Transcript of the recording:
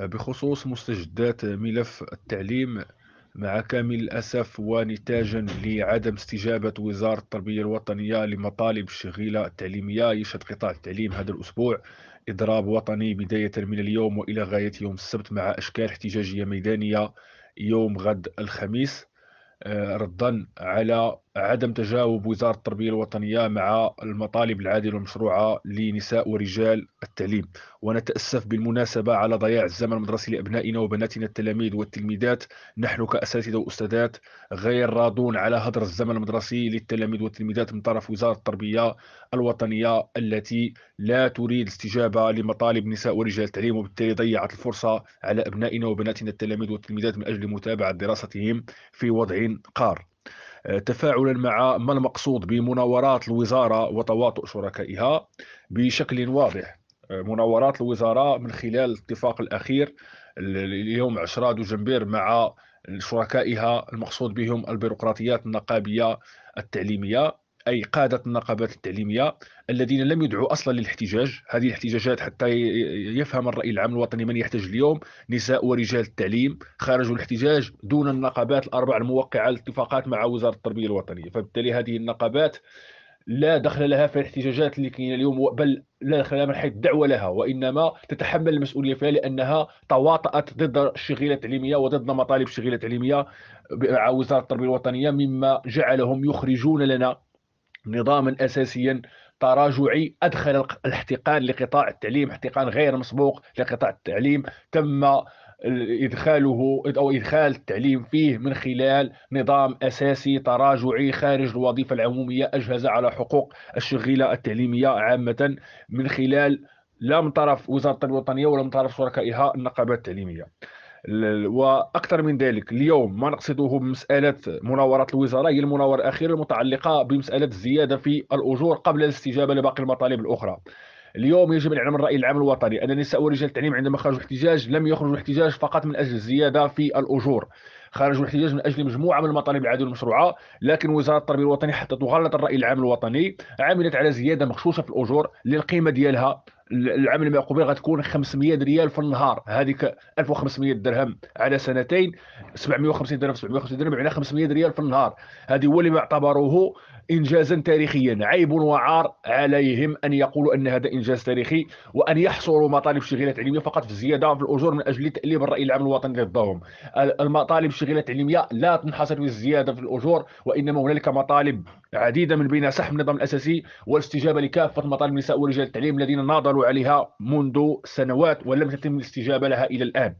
بخصوص مستجدات ملف التعليم مع كامل الأسف ونتاجا لعدم استجابة وزارة التربية الوطنية لمطالب الشغيلة التعليمية يشهد قطاع التعليم هذا الأسبوع إضراب وطني بداية من اليوم وإلى غاية يوم السبت مع أشكال احتجاجية ميدانية يوم غد الخميس آه، ردا على عدم تجاوب وزاره التربيه الوطنيه مع المطالب العادله والمشروعه لنساء ورجال التعليم ونتاسف بالمناسبه على ضياع الزمن المدرسي لابنائنا وبناتنا التلاميذ والتلميذات نحن كاساتذه واستاذات غير راضون على هدر الزمن المدرسي للتلاميذ والتلميذات من طرف وزاره التربيه الوطنيه التي لا تريد الاستجابه لمطالب نساء ورجال التعليم وبالتالي ضيعت الفرصه على ابنائنا وبناتنا التلاميذ والتلميذات من اجل متابعه دراستهم في وضع قار تفاعلا مع ما المقصود بمناورات الوزاره وتواطؤ شركائها بشكل واضح مناورات الوزاره من خلال الاتفاق الاخير اليوم 10 دجنبير مع شركائها المقصود بهم البيروقراطيات النقابيه التعليميه أي قادة النقابات التعليمية الذين لم يدعوا أصلا للاحتجاج هذه الاحتجاجات حتى يفهم الرأي العام الوطني من يحتاج اليوم نساء ورجال التعليم خرجوا الاحتجاج دون النقابات الأربع الموقعة الاتفاقات مع وزارة التربية الوطنية فبالتالي هذه النقابات لا دخل لها في الاحتجاجات اللي كاينه اليوم بل لا دخل لها من حيث الدعوه لها وانما تتحمل المسؤوليه فيها لانها تواطات ضد الشغيله التعليميه وضد مطالب الشغيله التعليميه مع وزاره التربيه الوطنيه مما جعلهم يخرجون لنا نظاما اساسيا تراجعي ادخل الاحتقان لقطاع التعليم احتقان غير مسبوق لقطاع التعليم تم ادخاله او ادخال التعليم فيه من خلال نظام اساسي تراجعي خارج الوظيفه العموميه اجهز على حقوق الشغيله التعليميه عامه من خلال لا من طرف وزاره التربيه الوطنيه ولا من طرف شركائها النقابات التعليميه. واكثر من ذلك اليوم ما نقصده بمساله مناورات الوزاره هي المناوره الاخيره المتعلقه بمساله الزياده في الاجور قبل الاستجابه لباقي المطالب الاخرى اليوم يجب الاعلام الراي العام الوطني ان النساء ورجال التعليم عندما خرجوا احتجاج لم يخرجوا احتجاج فقط من اجل الزياده في الاجور خرجوا احتجاج من اجل مجموعه من المطالب العاديه المشروعه لكن وزاره التربيه الوطنيه حتى تغلط الراي العام الوطني عملت على زياده مغشوشه في الاجور للقيمه ديالها العمل ما قبل غتكون 500 ريال في النهار هذيك 1500 درهم على سنتين 750 درهم 750 درهم يعني 500 ريال في النهار هذه هو اللي ما اعتبروه إنجازا تاريخيا عيب وعار عليهم أن يقولوا أن هذا إنجاز تاريخي وأن يحصروا مطالب الشغيله التعليميه فقط في الزيادة في الأجور من أجل تاليب الرأي العام الوطني ضدهم المطالب الشغيله العلمية لا تنحصر في الزيادة في الأجور وإنما هنالك مطالب عديدة من بينها سحب النظام الأساسي والاستجابة لكافة مطالب النساء ورجال التعليم الذين ناضلوا عليها منذ سنوات ولم تتم الاستجابة لها إلى الآن